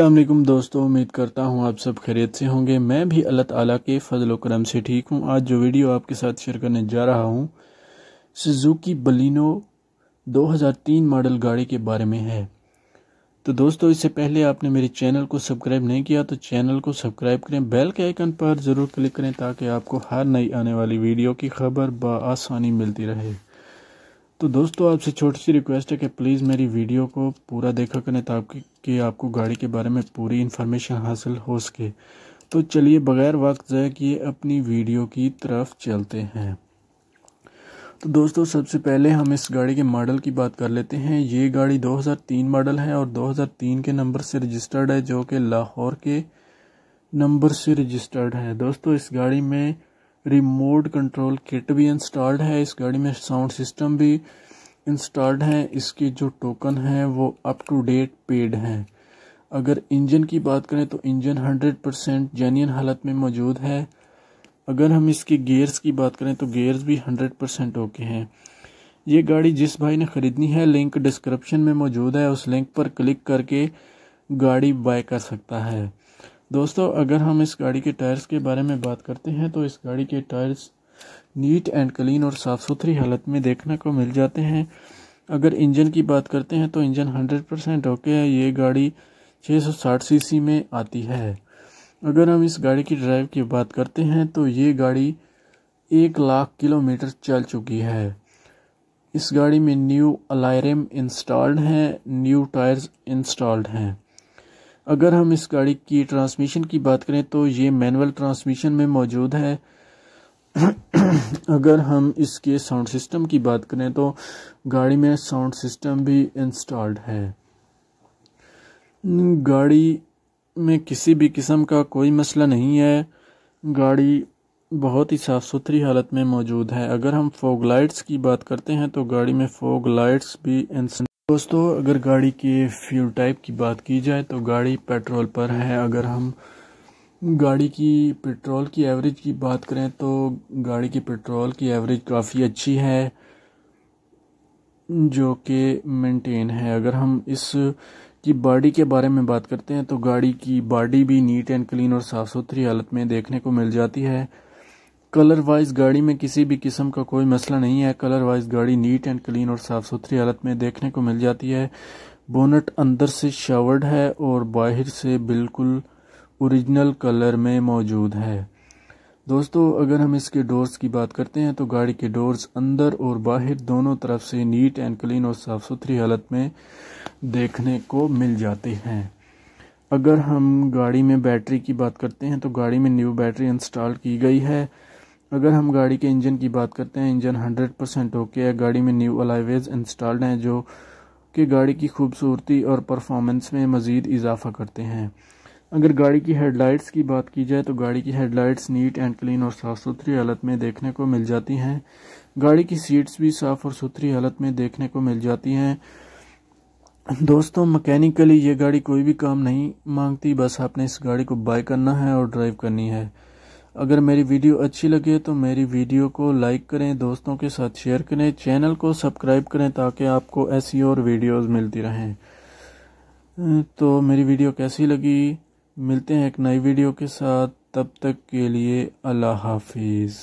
अल्लाम दोस्तों उम्मीद करता हूँ आप सब खैरियत से होंगे मैं भी अल्लाह ताला के फजल करम से ठीक हूँ आज जो वीडियो आपके साथ शेयर करने जा रहा हूँ सुजुकी बलिनो 2003 मॉडल गाड़ी के बारे में है तो दोस्तों इससे पहले आपने मेरे चैनल को सब्सक्राइब नहीं किया तो चैनल को सब्सक्राइब करें बेल के आइकन पर ज़रूर क्लिक करें ताकि आपको हर नई आने वाली वीडियो की खबर बसानी मिलती रहे तो दोस्तों आपसे छोटी सी रिक्वेस्ट है कि प्लीज़ मेरी वीडियो को पूरा देखा करें ताकि कि आपको गाड़ी के बारे में पूरी इन्फॉर्मेशन हासिल हो सके तो चलिए बग़ैर वक्त ज़ाय किए अपनी वीडियो की तरफ चलते हैं तो दोस्तों सबसे पहले हम इस गाड़ी के मॉडल की बात कर लेते हैं ये गाड़ी 2003 मॉडल है और 2003 के नंबर से रजिस्टर्ड है जो कि लाहौर के नंबर से रजिस्टर्ड है दोस्तों इस गाड़ी में रिमोट कंट्रोल किट भी इंस्टॉल्ड है इस गाड़ी में साउंड सिस्टम भी इंस्टॉल्ड है इसके जो टोकन हैं वो अप टू डेट पेड हैं अगर इंजन की बात करें तो इंजन 100 परसेंट जेन्यन हालत में मौजूद है अगर हम इसके गेयर्स की बात करें तो गेयर्स भी 100 परसेंट ओके हैं ये गाड़ी जिस भाई ने ख़रीदनी है लिंक डिस्क्रिप्शन में मौजूद है उस लिंक पर क्लिक करके गाड़ी बाय कर सकता है दोस्तों अगर हम इस गाड़ी के टायर्स के बारे में बात करते हैं तो इस गाड़ी के टायर्स नीट एंड क्लीन और साफ़ सुथरी हालत में देखने को मिल जाते हैं अगर इंजन की बात करते हैं तो इंजन 100 परसेंट ओके है ये गाड़ी 660 सीसी में आती है अगर हम इस गाड़ी की ड्राइव की बात करते हैं तो ये गाड़ी एक लाख किलोमीटर चल चुकी है इस गाड़ी में न्यू अलायरम इंस्टॉल्ड हैं न्यू टायर्स इंस्टॉल्ड हैं अगर हम इस गाड़ी की ट्रांसमिशन की बात करें तो ये मैनुअल ट्रांसमिशन में मौजूद है अगर हम इसके साउंड सिस्टम की बात करें तो गाड़ी में साउंड सिस्टम भी इंस्टॉल्ड है गाड़ी में किसी भी किस्म का कोई मसला नहीं है गाड़ी बहुत ही साफ़ सुथरी हालत में मौजूद है अगर हम फोग लाइट्स की बात करते हैं तो गाड़ी में फोग लाइट्स भी इंस्टॉल दोस्तों अगर गाड़ी के फ्यूल टाइप की बात की जाए तो गाड़ी पेट्रोल पर है अगर हम गाड़ी की पेट्रोल की एवरेज की बात करें तो गाड़ी की पेट्रोल की एवरेज काफ़ी अच्छी है जो कि मेंटेन है अगर हम इस की बॉडी के बारे में बात करते हैं तो गाड़ी की बॉडी भी नीट एंड क्लीन और साफ़ सुथरी हालत में देखने को मिल जाती है कलर वाइज गाड़ी में किसी भी किस्म का कोई मसला नहीं है कलर वाइज गाड़ी नीट एंड क्लीन और साफ़ सुथरी हालत में देखने को मिल जाती है बोनट अंदर से शावर्ड है और बाहर से बिल्कुल ओरिजिनल कलर में मौजूद है दोस्तों अगर हम इसके डोर्स की बात करते हैं तो गाड़ी के डोर्स अंदर और बाहर दोनों तरफ से नीट एंड क्लीन और साफ़ सुथरी हालत में देखने को मिल जाते हैं अगर हम गाड़ी में बैटरी की बात करते हैं तो गाड़ी में न्यू बैटरी इंस्टॉल की गई है अगर हम गाड़ी के इंजन की बात करते हैं इंजन 100 परसेंट ओके है गाड़ी में न्यू अलाइवेज इंस्टॉल्ड हैं जो कि गाड़ी की खूबसूरती और परफॉर्मेंस में मज़ीद इजाफा करते हैं अगर गाड़ी की हेडलाइट्स की बात की जाए तो गाड़ी की हेडलाइट्स नीट एंड क्लीन और साफ़ सुथरी हालत में देखने को मिल जाती हैं गाड़ी की सीट्स भी साफ़ और सुथरी हालत में देखने को मिल जाती हैं दोस्तों मकैनिकली ये गाड़ी कोई भी काम नहीं मांगती बस आपने इस गाड़ी को बाय करना है और ड्राइव करनी है अगर मेरी वीडियो अच्छी लगे तो मेरी वीडियो को लाइक करें दोस्तों के साथ शेयर करें चैनल को सब्सक्राइब करें ताकि आपको ऐसी और वीडियोस मिलती रहें तो मेरी वीडियो कैसी लगी मिलते हैं एक नई वीडियो के साथ तब तक के लिए अल्लाह हाफिज़